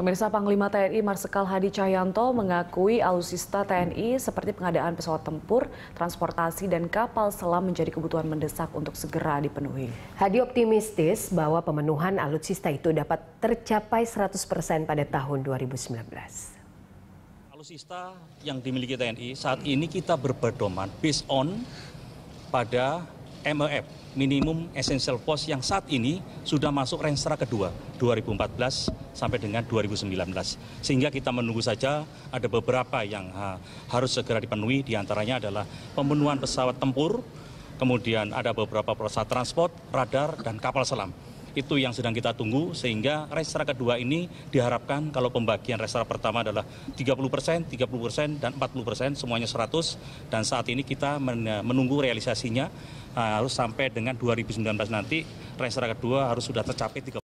Pemirsa Panglima TNI Marsikal Hadi Cahyanto mengakui alusista TNI seperti pengadaan pesawat tempur, transportasi, dan kapal selam menjadi kebutuhan mendesak untuk segera dipenuhi. Hadi optimistis bahwa pemenuhan alutsista itu dapat tercapai 100% pada tahun 2019. Alutsista yang dimiliki TNI saat ini kita berpedoman based on pada MEF, minimum essential force yang saat ini sudah masuk renstra kedua 2014 sampai dengan 2019. Sehingga kita menunggu saja ada beberapa yang ha, harus segera dipenuhi diantaranya adalah pemenuhan pesawat tempur, kemudian ada beberapa proses transport, radar dan kapal selam. Itu yang sedang kita tunggu sehingga restra kedua ini diharapkan kalau pembagian restra pertama adalah 30 persen, 30 persen, dan 40 persen, semuanya 100. Dan saat ini kita menunggu realisasinya harus nah, sampai dengan 2019 nanti resera kedua harus sudah tercapai